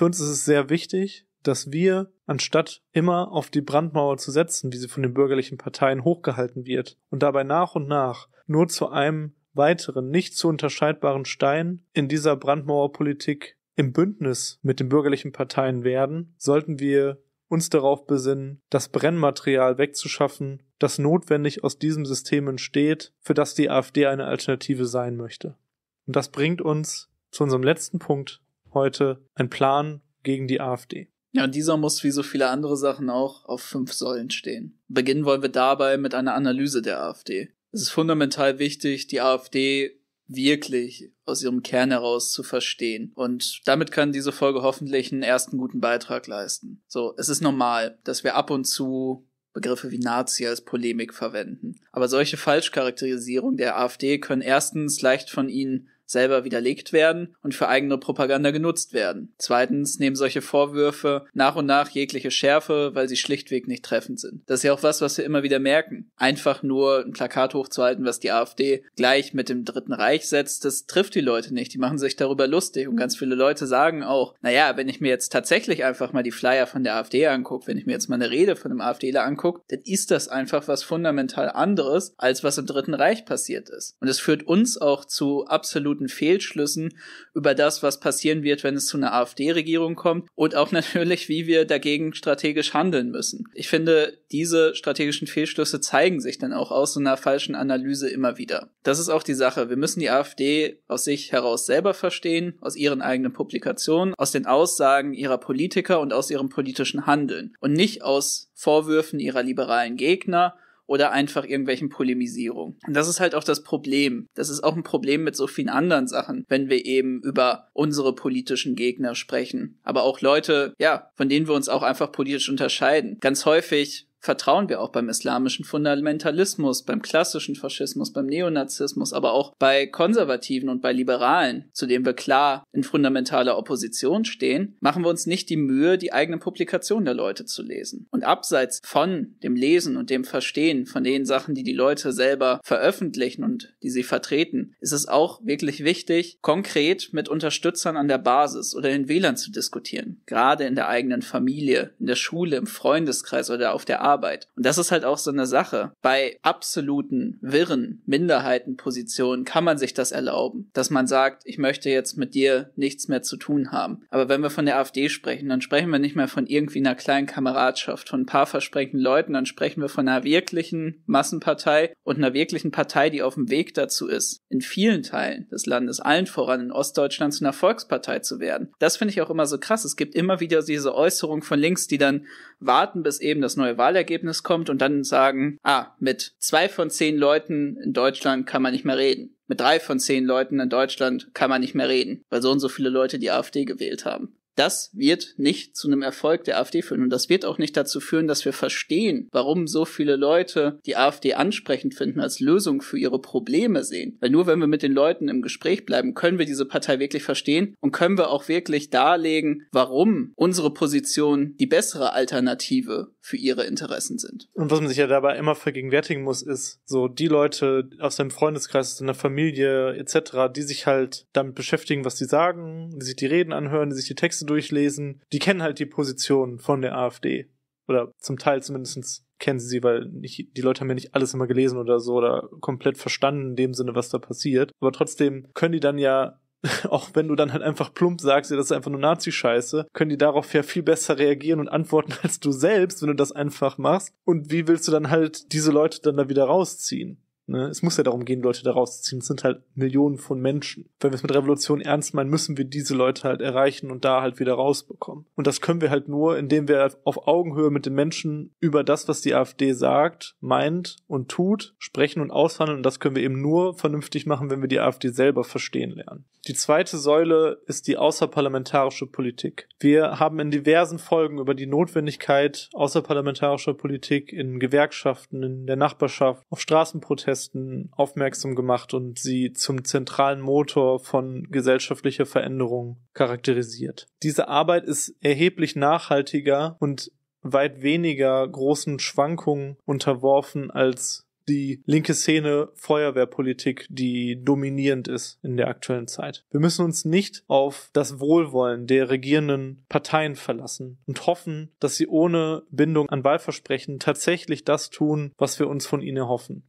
Für uns ist es sehr wichtig, dass wir, anstatt immer auf die Brandmauer zu setzen, wie sie von den bürgerlichen Parteien hochgehalten wird, und dabei nach und nach nur zu einem weiteren, nicht zu unterscheidbaren Stein in dieser Brandmauerpolitik im Bündnis mit den bürgerlichen Parteien werden, sollten wir uns darauf besinnen, das Brennmaterial wegzuschaffen, das notwendig aus diesem System entsteht, für das die AfD eine Alternative sein möchte. Und das bringt uns zu unserem letzten Punkt heute ein Plan gegen die AfD. Ja, und dieser muss wie so viele andere Sachen auch auf fünf Säulen stehen. Beginnen wollen wir dabei mit einer Analyse der AfD. Es ist fundamental wichtig, die AfD wirklich aus ihrem Kern heraus zu verstehen. Und damit kann diese Folge hoffentlich einen ersten guten Beitrag leisten. So, es ist normal, dass wir ab und zu Begriffe wie Nazi als Polemik verwenden. Aber solche Falschcharakterisierungen der AfD können erstens leicht von ihnen selber widerlegt werden und für eigene Propaganda genutzt werden. Zweitens nehmen solche Vorwürfe nach und nach jegliche Schärfe, weil sie schlichtweg nicht treffend sind. Das ist ja auch was, was wir immer wieder merken. Einfach nur ein Plakat hochzuhalten, was die AfD gleich mit dem Dritten Reich setzt, das trifft die Leute nicht. Die machen sich darüber lustig und ganz viele Leute sagen auch, naja, wenn ich mir jetzt tatsächlich einfach mal die Flyer von der AfD angucke, wenn ich mir jetzt mal eine Rede von einem AfDler angucke, dann ist das einfach was fundamental anderes, als was im Dritten Reich passiert ist. Und es führt uns auch zu absoluten absoluten Fehlschlüssen über das, was passieren wird, wenn es zu einer AfD-Regierung kommt und auch natürlich, wie wir dagegen strategisch handeln müssen. Ich finde, diese strategischen Fehlschlüsse zeigen sich dann auch aus so einer falschen Analyse immer wieder. Das ist auch die Sache. Wir müssen die AfD aus sich heraus selber verstehen, aus ihren eigenen Publikationen, aus den Aussagen ihrer Politiker und aus ihrem politischen Handeln und nicht aus Vorwürfen ihrer liberalen Gegner oder einfach irgendwelchen Polemisierungen. Und das ist halt auch das Problem. Das ist auch ein Problem mit so vielen anderen Sachen, wenn wir eben über unsere politischen Gegner sprechen. Aber auch Leute, ja, von denen wir uns auch einfach politisch unterscheiden. Ganz häufig vertrauen wir auch beim islamischen Fundamentalismus, beim klassischen Faschismus, beim Neonazismus, aber auch bei Konservativen und bei Liberalen, zu denen wir klar in fundamentaler Opposition stehen, machen wir uns nicht die Mühe, die eigenen Publikationen der Leute zu lesen. Und abseits von dem Lesen und dem Verstehen von den Sachen, die die Leute selber veröffentlichen und die sie vertreten, ist es auch wirklich wichtig, konkret mit Unterstützern an der Basis oder den Wählern zu diskutieren, gerade in der eigenen Familie, in der Schule, im Freundeskreis oder auf der Arbeit Arbeit. Und das ist halt auch so eine Sache. Bei absoluten, wirren Minderheitenpositionen kann man sich das erlauben, dass man sagt, ich möchte jetzt mit dir nichts mehr zu tun haben. Aber wenn wir von der AfD sprechen, dann sprechen wir nicht mehr von irgendwie einer kleinen Kameradschaft, von ein paar versprengten Leuten, dann sprechen wir von einer wirklichen Massenpartei und einer wirklichen Partei, die auf dem Weg dazu ist, in vielen Teilen des Landes, allen voran in Ostdeutschland zu einer Volkspartei zu werden. Das finde ich auch immer so krass. Es gibt immer wieder diese Äußerung von links, die dann warten, bis eben das neue Wahlergebnis Wahlergebnis kommt und dann sagen, ah, mit zwei von zehn Leuten in Deutschland kann man nicht mehr reden. Mit drei von zehn Leuten in Deutschland kann man nicht mehr reden, weil so und so viele Leute die AfD gewählt haben. Das wird nicht zu einem Erfolg der AfD führen und das wird auch nicht dazu führen, dass wir verstehen, warum so viele Leute die AfD ansprechend finden, als Lösung für ihre Probleme sehen. Weil nur wenn wir mit den Leuten im Gespräch bleiben, können wir diese Partei wirklich verstehen und können wir auch wirklich darlegen, warum unsere Position die bessere Alternative für ihre Interessen sind. Und was man sich ja dabei immer vergegenwärtigen muss, ist so die Leute aus deinem Freundeskreis, aus deiner Familie etc., die sich halt damit beschäftigen, was sie sagen, die sich die Reden anhören, die sich die Texte durchlesen, die kennen halt die Position von der AfD. Oder zum Teil zumindest kennen sie sie, weil nicht, die Leute haben ja nicht alles immer gelesen oder so oder komplett verstanden in dem Sinne, was da passiert. Aber trotzdem können die dann ja auch wenn du dann halt einfach plump sagst, ja, das ist einfach nur Nazi-Scheiße, können die darauf ja viel besser reagieren und antworten als du selbst, wenn du das einfach machst. Und wie willst du dann halt diese Leute dann da wieder rausziehen? Ne? Es muss ja darum gehen, Leute da rauszuziehen. Es sind halt Millionen von Menschen. Wenn wir es mit Revolution ernst meinen, müssen wir diese Leute halt erreichen und da halt wieder rausbekommen. Und das können wir halt nur, indem wir auf Augenhöhe mit den Menschen über das, was die AfD sagt, meint und tut, sprechen und aushandeln. Und das können wir eben nur vernünftig machen, wenn wir die AfD selber verstehen lernen. Die zweite Säule ist die außerparlamentarische Politik. Wir haben in diversen Folgen über die Notwendigkeit außerparlamentarischer Politik in Gewerkschaften, in der Nachbarschaft, auf Straßenprotesten, Protesten aufmerksam gemacht und sie zum zentralen Motor von gesellschaftlicher Veränderung charakterisiert. Diese Arbeit ist erheblich nachhaltiger und weit weniger großen Schwankungen unterworfen als die linke Szene Feuerwehrpolitik, die dominierend ist in der aktuellen Zeit. Wir müssen uns nicht auf das Wohlwollen der regierenden Parteien verlassen und hoffen, dass sie ohne Bindung an Wahlversprechen tatsächlich das tun, was wir uns von ihnen erhoffen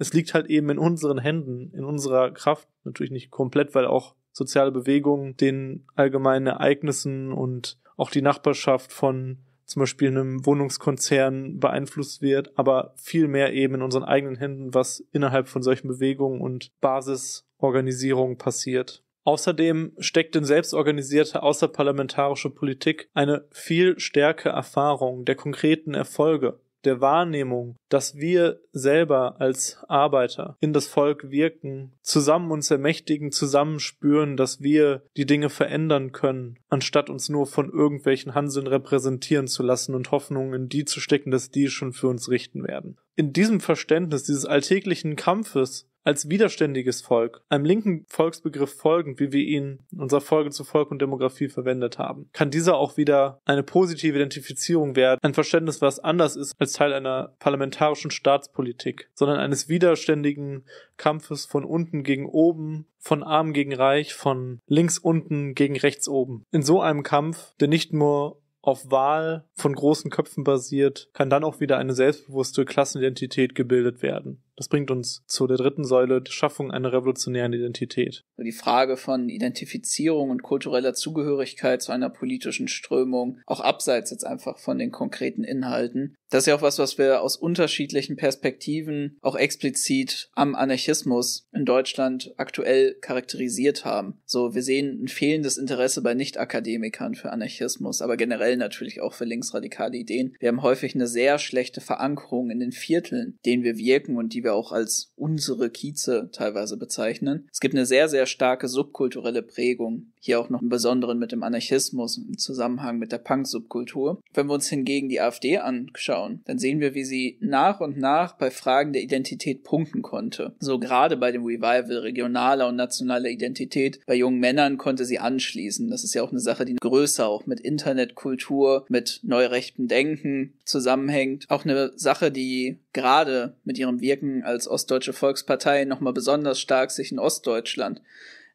es liegt halt eben in unseren Händen, in unserer Kraft, natürlich nicht komplett, weil auch soziale Bewegungen den allgemeinen Ereignissen und auch die Nachbarschaft von zum Beispiel einem Wohnungskonzern beeinflusst wird, aber viel mehr eben in unseren eigenen Händen, was innerhalb von solchen Bewegungen und Basisorganisierungen passiert. Außerdem steckt in selbstorganisierte außerparlamentarische Politik eine viel stärkere Erfahrung der konkreten Erfolge der Wahrnehmung, dass wir selber als Arbeiter in das Volk wirken, zusammen uns ermächtigen, zusammen spüren, dass wir die Dinge verändern können, anstatt uns nur von irgendwelchen Hanseln repräsentieren zu lassen und Hoffnungen in die zu stecken, dass die schon für uns richten werden. In diesem Verständnis dieses alltäglichen Kampfes als widerständiges Volk, einem linken Volksbegriff folgend, wie wir ihn in unserer Folge zu Volk und Demografie verwendet haben, kann dieser auch wieder eine positive Identifizierung werden, ein Verständnis, was anders ist als Teil einer parlamentarischen Staatspolitik, sondern eines widerständigen Kampfes von unten gegen oben, von arm gegen reich, von links unten gegen rechts oben. In so einem Kampf, der nicht nur auf Wahl von großen Köpfen basiert, kann dann auch wieder eine selbstbewusste Klassenidentität gebildet werden. Das bringt uns zu der dritten Säule, die Schaffung einer revolutionären Identität. Also die Frage von Identifizierung und kultureller Zugehörigkeit zu einer politischen Strömung, auch abseits jetzt einfach von den konkreten Inhalten. Das ist ja auch was, was wir aus unterschiedlichen Perspektiven auch explizit am Anarchismus in Deutschland aktuell charakterisiert haben. So, wir sehen ein fehlendes Interesse bei Nicht-Akademikern für Anarchismus, aber generell natürlich auch für linksradikale Ideen. Wir haben häufig eine sehr schlechte Verankerung in den Vierteln, denen wir wirken und die wir wir auch als unsere Kieze teilweise bezeichnen. Es gibt eine sehr, sehr starke subkulturelle Prägung hier auch noch im Besonderen mit dem Anarchismus im Zusammenhang mit der Punk-Subkultur. Wenn wir uns hingegen die AfD anschauen, dann sehen wir, wie sie nach und nach bei Fragen der Identität punkten konnte. So gerade bei dem Revival regionaler und nationaler Identität bei jungen Männern konnte sie anschließen. Das ist ja auch eine Sache, die größer auch mit Internetkultur, mit neurechten Denken zusammenhängt. Auch eine Sache, die gerade mit ihrem Wirken als Ostdeutsche Volkspartei nochmal besonders stark sich in Ostdeutschland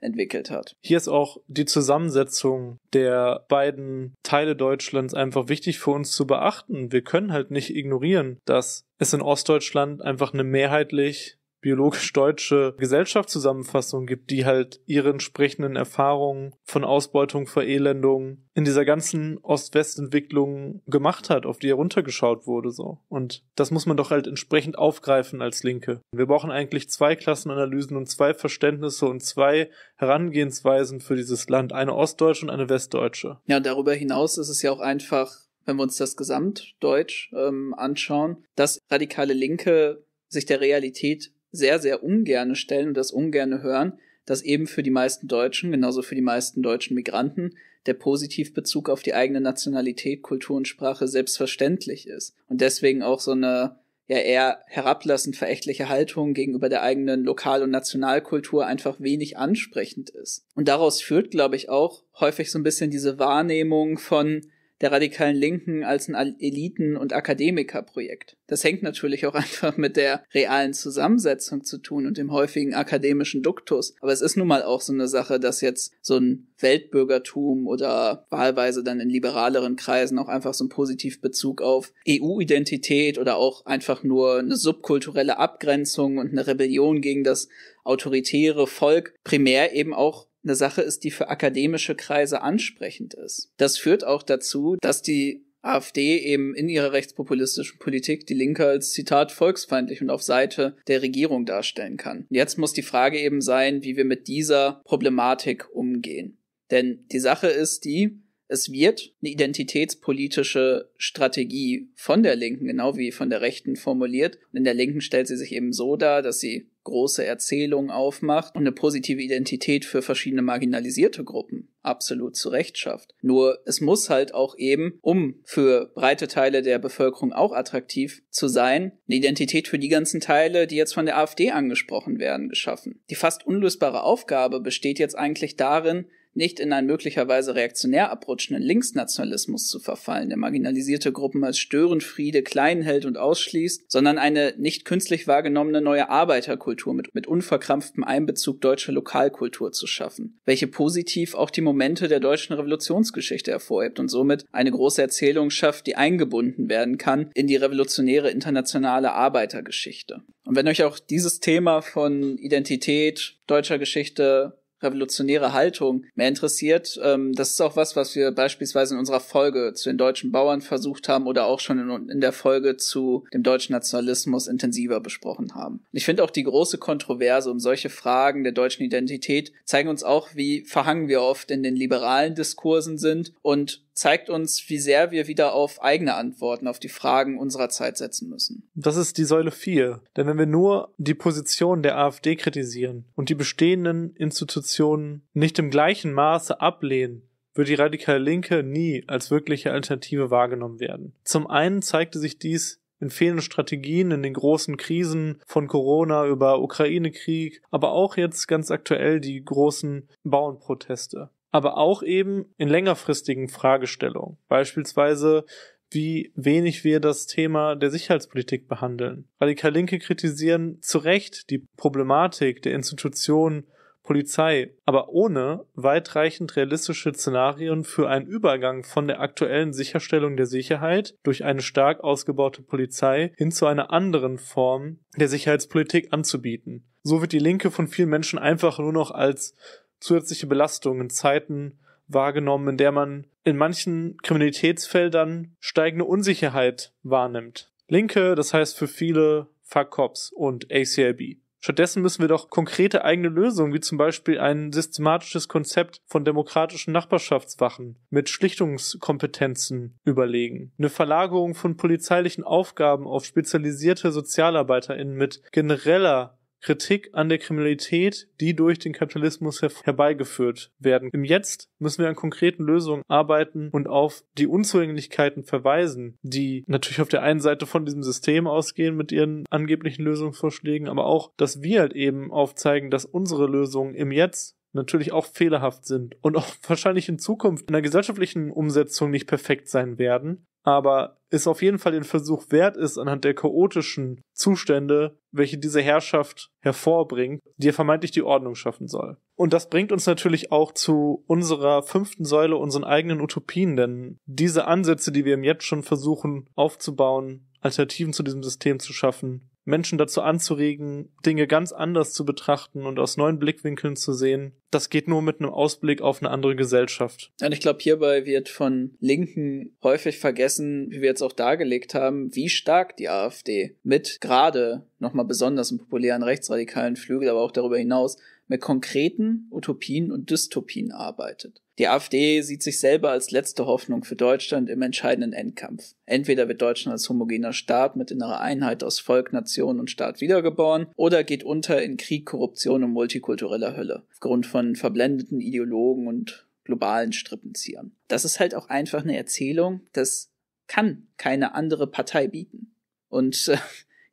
entwickelt hat. Hier ist auch die Zusammensetzung der beiden Teile Deutschlands einfach wichtig für uns zu beachten. Wir können halt nicht ignorieren, dass es in Ostdeutschland einfach eine mehrheitlich biologisch-deutsche Gesellschaftszusammenfassung gibt, die halt ihre entsprechenden Erfahrungen von Ausbeutung, Verelendung in dieser ganzen Ost-West-Entwicklung gemacht hat, auf die heruntergeschaut wurde, so. Und das muss man doch halt entsprechend aufgreifen als Linke. Wir brauchen eigentlich zwei Klassenanalysen und zwei Verständnisse und zwei Herangehensweisen für dieses Land. Eine ostdeutsche und eine westdeutsche. Ja, darüber hinaus ist es ja auch einfach, wenn wir uns das Gesamtdeutsch ähm, anschauen, dass radikale Linke sich der Realität sehr, sehr ungerne stellen und das ungerne hören, dass eben für die meisten Deutschen, genauso für die meisten deutschen Migranten, der Positivbezug auf die eigene Nationalität, Kultur und Sprache selbstverständlich ist. Und deswegen auch so eine ja eher herablassend verächtliche Haltung gegenüber der eigenen Lokal- und Nationalkultur einfach wenig ansprechend ist. Und daraus führt, glaube ich, auch häufig so ein bisschen diese Wahrnehmung von, der radikalen Linken als ein Eliten- und Akademikerprojekt. Das hängt natürlich auch einfach mit der realen Zusammensetzung zu tun und dem häufigen akademischen Duktus. Aber es ist nun mal auch so eine Sache, dass jetzt so ein Weltbürgertum oder wahlweise dann in liberaleren Kreisen auch einfach so ein Positivbezug auf EU-Identität oder auch einfach nur eine subkulturelle Abgrenzung und eine Rebellion gegen das autoritäre Volk primär eben auch eine Sache ist, die für akademische Kreise ansprechend ist. Das führt auch dazu, dass die AfD eben in ihrer rechtspopulistischen Politik die Linke als Zitat volksfeindlich und auf Seite der Regierung darstellen kann. Jetzt muss die Frage eben sein, wie wir mit dieser Problematik umgehen. Denn die Sache ist die, es wird eine identitätspolitische Strategie von der Linken, genau wie von der Rechten formuliert. Und in der Linken stellt sie sich eben so dar, dass sie große Erzählung aufmacht und eine positive Identität für verschiedene marginalisierte Gruppen absolut zu schafft. Nur es muss halt auch eben, um für breite Teile der Bevölkerung auch attraktiv zu sein, eine Identität für die ganzen Teile, die jetzt von der AfD angesprochen werden, geschaffen. Die fast unlösbare Aufgabe besteht jetzt eigentlich darin, nicht in einen möglicherweise reaktionär abrutschenden Linksnationalismus zu verfallen, der marginalisierte Gruppen als Störenfriede klein hält und ausschließt, sondern eine nicht künstlich wahrgenommene neue Arbeiterkultur mit, mit unverkrampftem Einbezug deutscher Lokalkultur zu schaffen, welche positiv auch die Momente der deutschen Revolutionsgeschichte hervorhebt und somit eine große Erzählung schafft, die eingebunden werden kann in die revolutionäre internationale Arbeitergeschichte. Und wenn euch auch dieses Thema von Identität, deutscher Geschichte, revolutionäre Haltung mehr interessiert. Ähm, das ist auch was, was wir beispielsweise in unserer Folge zu den deutschen Bauern versucht haben oder auch schon in, der Folge zu dem deutschen Nationalismus intensiver besprochen haben. ich finde auch die große Kontroverse um solche Fragen der deutschen Identität zeigen uns auch, wie verhangen wir oft in den liberalen Diskursen sind und zeigt uns, wie sehr wir wieder auf eigene Antworten auf die Fragen unserer Zeit setzen müssen. Das ist die Säule 4. Denn wenn wir nur die Position der AfD kritisieren und die bestehenden Institutionen nicht im gleichen Maße ablehnen, wird die radikale Linke nie als wirkliche Alternative wahrgenommen werden. Zum einen zeigte sich dies in fehlenden Strategien, in den großen Krisen von Corona über Ukraine-Krieg, aber auch jetzt ganz aktuell die großen Bauernproteste aber auch eben in längerfristigen Fragestellungen. Beispielsweise, wie wenig wir das Thema der Sicherheitspolitik behandeln. Radikal Linke kritisieren zu Recht die Problematik der Institutionen Polizei, aber ohne weitreichend realistische Szenarien für einen Übergang von der aktuellen Sicherstellung der Sicherheit durch eine stark ausgebaute Polizei hin zu einer anderen Form der Sicherheitspolitik anzubieten. So wird die Linke von vielen Menschen einfach nur noch als zusätzliche Belastungen, Zeiten wahrgenommen, in der man in manchen Kriminalitätsfeldern steigende Unsicherheit wahrnimmt. Linke, das heißt für viele Fuck Cops und ACLB. Stattdessen müssen wir doch konkrete eigene Lösungen, wie zum Beispiel ein systematisches Konzept von demokratischen Nachbarschaftswachen mit Schlichtungskompetenzen überlegen, eine Verlagerung von polizeilichen Aufgaben auf spezialisierte SozialarbeiterInnen mit genereller Kritik an der Kriminalität, die durch den Kapitalismus herbeigeführt werden. Im Jetzt müssen wir an konkreten Lösungen arbeiten und auf die Unzulänglichkeiten verweisen, die natürlich auf der einen Seite von diesem System ausgehen mit ihren angeblichen Lösungsvorschlägen, aber auch, dass wir halt eben aufzeigen, dass unsere Lösungen im Jetzt natürlich auch fehlerhaft sind und auch wahrscheinlich in Zukunft in der gesellschaftlichen Umsetzung nicht perfekt sein werden, aber es auf jeden Fall den Versuch wert ist, anhand der chaotischen Zustände, welche diese Herrschaft hervorbringt, die ja vermeintlich die Ordnung schaffen soll. Und das bringt uns natürlich auch zu unserer fünften Säule, unseren eigenen Utopien, denn diese Ansätze, die wir jetzt schon versuchen aufzubauen, Alternativen zu diesem System zu schaffen, Menschen dazu anzuregen, Dinge ganz anders zu betrachten und aus neuen Blickwinkeln zu sehen. Das geht nur mit einem Ausblick auf eine andere Gesellschaft. Und ich glaube, hierbei wird von Linken häufig vergessen, wie wir jetzt auch dargelegt haben, wie stark die AfD mit gerade nochmal besonders im populären rechtsradikalen Flügel, aber auch darüber hinaus mit konkreten Utopien und Dystopien arbeitet. Die AfD sieht sich selber als letzte Hoffnung für Deutschland im entscheidenden Endkampf. Entweder wird Deutschland als homogener Staat mit innerer Einheit aus Volk, Nation und Staat wiedergeboren oder geht unter in Krieg, Korruption und multikultureller Hölle. Aufgrund von verblendeten Ideologen und globalen Strippenziehern. Das ist halt auch einfach eine Erzählung, das kann keine andere Partei bieten. Und äh,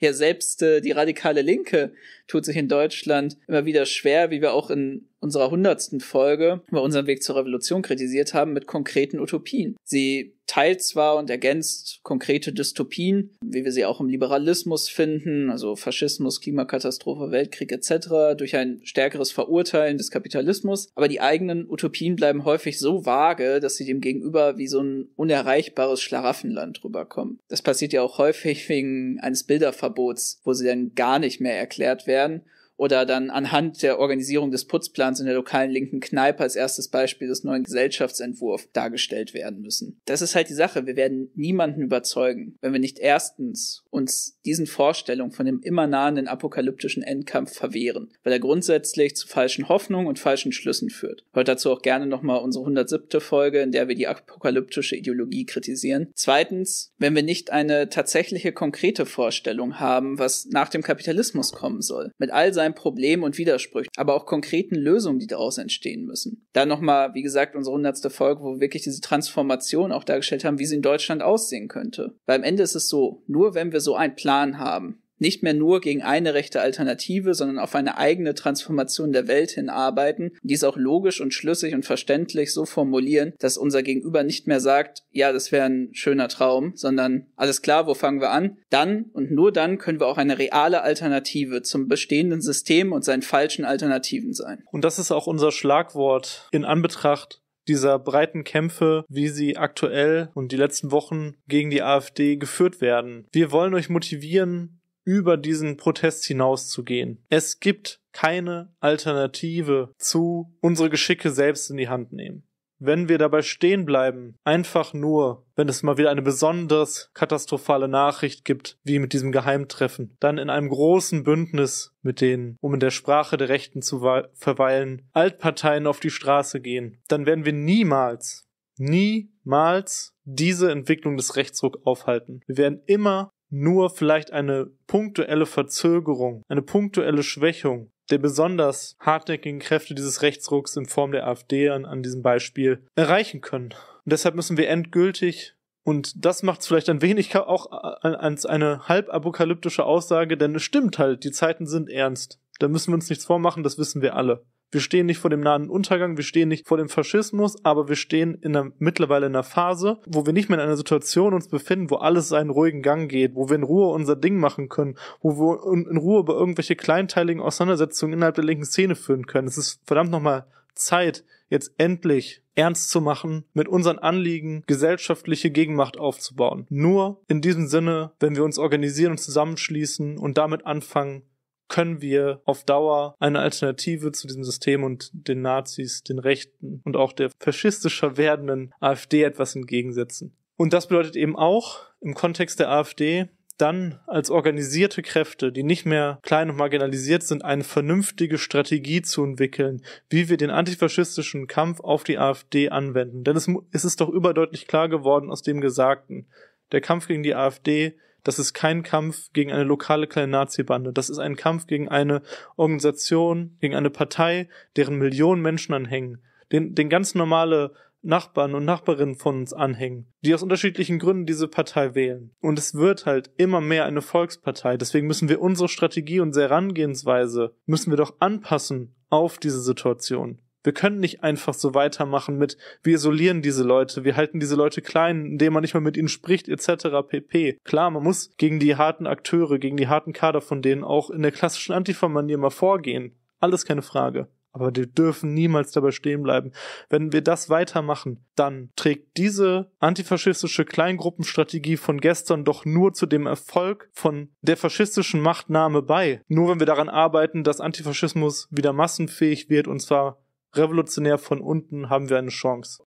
ja, selbst äh, die radikale Linke tut sich in Deutschland immer wieder schwer, wie wir auch in unserer hundertsten Folge über unseren Weg zur Revolution kritisiert haben, mit konkreten Utopien. Sie teilt zwar und ergänzt konkrete Dystopien, wie wir sie auch im Liberalismus finden, also Faschismus, Klimakatastrophe, Weltkrieg etc., durch ein stärkeres Verurteilen des Kapitalismus, aber die eigenen Utopien bleiben häufig so vage, dass sie dem Gegenüber wie so ein unerreichbares Schlaraffenland rüberkommen. Das passiert ja auch häufig wegen eines Bilderverbots, wo sie dann gar nicht mehr erklärt werden, werden oder dann anhand der Organisierung des Putzplans in der lokalen linken Kneipe als erstes Beispiel des neuen Gesellschaftsentwurfs dargestellt werden müssen. Das ist halt die Sache. Wir werden niemanden überzeugen, wenn wir nicht erstens uns diesen Vorstellungen von dem immer nahenden apokalyptischen Endkampf verwehren, weil er grundsätzlich zu falschen Hoffnungen und falschen Schlüssen führt. Hört dazu auch gerne nochmal unsere 107. Folge, in der wir die apokalyptische Ideologie kritisieren. Zweitens, wenn wir nicht eine tatsächliche konkrete Vorstellung haben, was nach dem Kapitalismus kommen soll, mit all seinen ein Problem und Widersprüchen, aber auch konkreten Lösungen, die daraus entstehen müssen. Dann nochmal, wie gesagt, unsere hundertste Folge, wo wir wirklich diese Transformation auch dargestellt haben, wie sie in Deutschland aussehen könnte. Weil am Ende ist es so, nur wenn wir so einen Plan haben, nicht mehr nur gegen eine rechte Alternative, sondern auf eine eigene Transformation der Welt hinarbeiten, dies auch logisch und schlüssig und verständlich so formulieren, dass unser Gegenüber nicht mehr sagt, ja, das wäre ein schöner Traum, sondern alles klar, wo fangen wir an? Dann und nur dann können wir auch eine reale Alternative zum bestehenden System und seinen falschen Alternativen sein. Und das ist auch unser Schlagwort in Anbetracht dieser breiten Kämpfe, wie sie aktuell und die letzten Wochen gegen die AfD geführt werden. Wir wollen euch motivieren, über diesen Protest hinauszugehen. Es gibt keine Alternative zu unsere Geschicke selbst in die Hand nehmen. Wenn wir dabei stehen bleiben, einfach nur, wenn es mal wieder eine besonders katastrophale Nachricht gibt, wie mit diesem Geheimtreffen, dann in einem großen Bündnis mit denen, um in der Sprache der Rechten zu verweilen, Altparteien auf die Straße gehen, dann werden wir niemals niemals diese Entwicklung des Rechtsruck aufhalten. Wir werden immer nur vielleicht eine punktuelle Verzögerung, eine punktuelle Schwächung der besonders hartnäckigen Kräfte dieses Rechtsrucks in Form der AfD an, an diesem Beispiel erreichen können. Und deshalb müssen wir endgültig und das macht es vielleicht ein wenig auch als eine halbapokalyptische Aussage, denn es stimmt halt, die Zeiten sind ernst. Da müssen wir uns nichts vormachen, das wissen wir alle. Wir stehen nicht vor dem nahen Untergang, wir stehen nicht vor dem Faschismus, aber wir stehen in einer, mittlerweile in einer Phase, wo wir nicht mehr in einer Situation uns befinden, wo alles seinen ruhigen Gang geht, wo wir in Ruhe unser Ding machen können, wo wir in Ruhe über irgendwelche kleinteiligen Auseinandersetzungen innerhalb der linken Szene führen können. Es ist verdammt nochmal Zeit, jetzt endlich ernst zu machen, mit unseren Anliegen gesellschaftliche Gegenmacht aufzubauen. Nur in diesem Sinne, wenn wir uns organisieren und zusammenschließen und damit anfangen, können wir auf Dauer eine Alternative zu diesem System und den Nazis, den Rechten und auch der faschistischer werdenden AfD etwas entgegensetzen. Und das bedeutet eben auch im Kontext der AfD, dann als organisierte Kräfte, die nicht mehr klein und marginalisiert sind, eine vernünftige Strategie zu entwickeln, wie wir den antifaschistischen Kampf auf die AfD anwenden. Denn es, es ist doch überdeutlich klar geworden aus dem Gesagten. Der Kampf gegen die AfD das ist kein Kampf gegen eine lokale kleine Nazi-Bande. Das ist ein Kampf gegen eine Organisation, gegen eine Partei, deren Millionen Menschen anhängen. Den, den ganz normale Nachbarn und Nachbarinnen von uns anhängen, die aus unterschiedlichen Gründen diese Partei wählen. Und es wird halt immer mehr eine Volkspartei. Deswegen müssen wir unsere Strategie, unsere Herangehensweise, müssen wir doch anpassen auf diese Situation. Wir können nicht einfach so weitermachen mit, wir isolieren diese Leute, wir halten diese Leute klein, indem man nicht mehr mit ihnen spricht, etc. pp. Klar, man muss gegen die harten Akteure, gegen die harten Kader von denen auch in der klassischen Antifa-Manier mal vorgehen. Alles keine Frage. Aber wir dürfen niemals dabei stehen bleiben. Wenn wir das weitermachen, dann trägt diese antifaschistische Kleingruppenstrategie von gestern doch nur zu dem Erfolg von der faschistischen Machtnahme bei. Nur wenn wir daran arbeiten, dass Antifaschismus wieder massenfähig wird und zwar revolutionär von unten haben wir eine Chance.